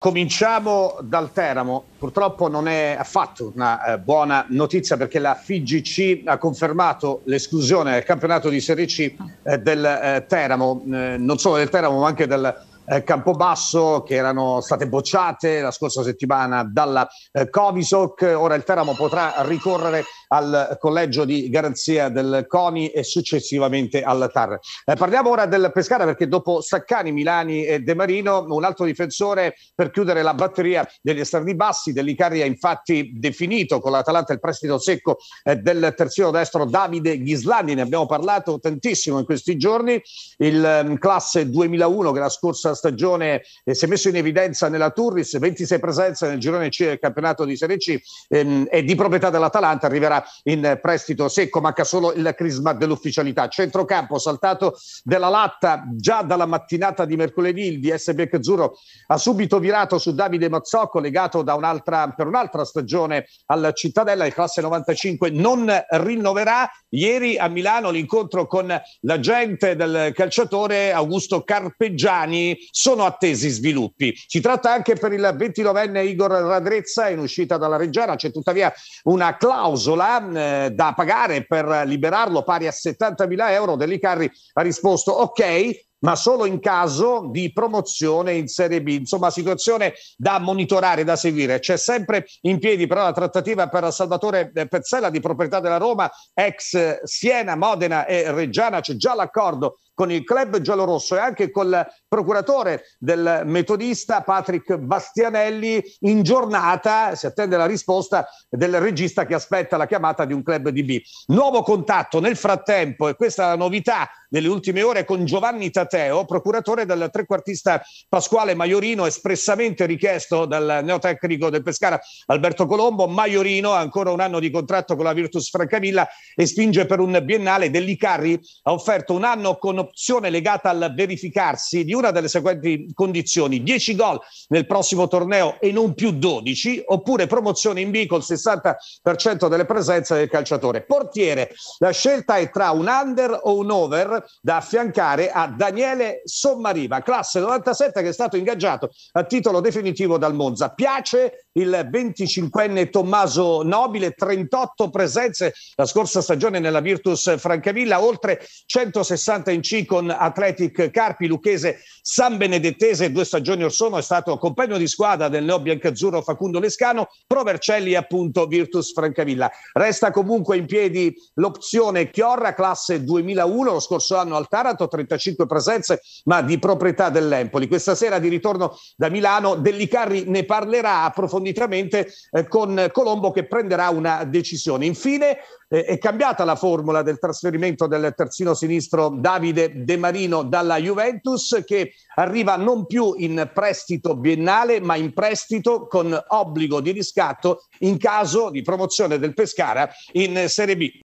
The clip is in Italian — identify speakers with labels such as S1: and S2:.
S1: Cominciamo dal Teramo, purtroppo non è affatto una eh, buona notizia perché la FIGC ha confermato l'esclusione del campionato di Serie C eh, del eh, Teramo, eh, non solo del Teramo ma anche del eh, Campobasso che erano state bocciate la scorsa settimana dalla eh, Covisoc, ora il Teramo potrà ricorrere al collegio di garanzia del CONI e successivamente al TAR. Eh, parliamo ora del Pescara perché dopo Saccani, Milani e De Marino un altro difensore per chiudere la batteria degli esterni bassi dell'Icaria infatti definito con l'Atalanta il prestito secco eh, del terzino destro Davide Ghislandi, ne abbiamo parlato tantissimo in questi giorni, il eh, classe 2001 che la scorsa stagione eh, si è messo in evidenza nella Turris, 26 presenze nel girone C del campionato di Serie C ehm, e di proprietà dell'Atalanta arriverà in prestito secco, manca solo il crisma dell'ufficialità. Centrocampo saltato della latta già dalla mattinata di mercoledì, il DS Azzurro ha subito virato su Davide Mazzocco, legato un'altra, per un'altra stagione alla Cittadella, il classe 95 non rinnoverà. Ieri a Milano l'incontro con l'agente del calciatore Augusto Carpeggiani, sono attesi sviluppi. Si tratta anche per il 29enne Igor Radrezza in uscita dalla Reggiana, c'è tuttavia una clausola eh, da pagare per liberarlo pari a 70.000 euro, Dell'Icarri ha risposto ok, ma solo in caso di promozione in Serie B. Insomma, situazione da monitorare, da seguire. C'è sempre in piedi però la trattativa per Salvatore eh, Pezzella di proprietà della Roma, ex Siena, Modena e Reggiana. C'è già l'accordo con il club giallorosso e anche col procuratore del metodista Patrick Bastianelli in giornata, si attende la risposta del regista che aspetta la chiamata di un club di B. Nuovo contatto nel frattempo, e questa è la novità nelle ultime ore, con Giovanni Tateo, procuratore del trequartista Pasquale Maiorino, espressamente richiesto dal neotecnico del Pescara Alberto Colombo. Maiorino ha ancora un anno di contratto con la Virtus Francavilla e spinge per un biennale. Dell'Icarri ha offerto un anno con un'opzione legata al verificarsi di una delle seguenti condizioni: 10 gol nel prossimo torneo e non più 12, oppure promozione in B col 60% delle presenze del calciatore. Portiere, la scelta è tra un under o un over da affiancare a Daniele Sommariva, classe 97 che è stato ingaggiato a titolo definitivo dal Monza. Piace il 25enne Tommaso Nobile, 38 presenze la scorsa stagione nella Virtus Francavilla, oltre 160 in incisioni con Athletic Carpi, Lucchese San Benedettese, due stagioni or sono è stato compagno di squadra del neo biancazzurro Facundo Lescano, Pro Provercelli appunto Virtus Francavilla. Resta comunque in piedi l'opzione Chiorra, classe 2001, lo scorso anno al Taranto, 35 presenze ma di proprietà dell'Empoli. Questa sera di ritorno da Milano Dellicarri ne parlerà approfonditamente eh, con Colombo che prenderà una decisione. Infine eh, è cambiata la formula del trasferimento del terzino sinistro Davide De Marino dalla Juventus che arriva non più in prestito biennale ma in prestito con obbligo di riscatto in caso di promozione del Pescara in Serie B.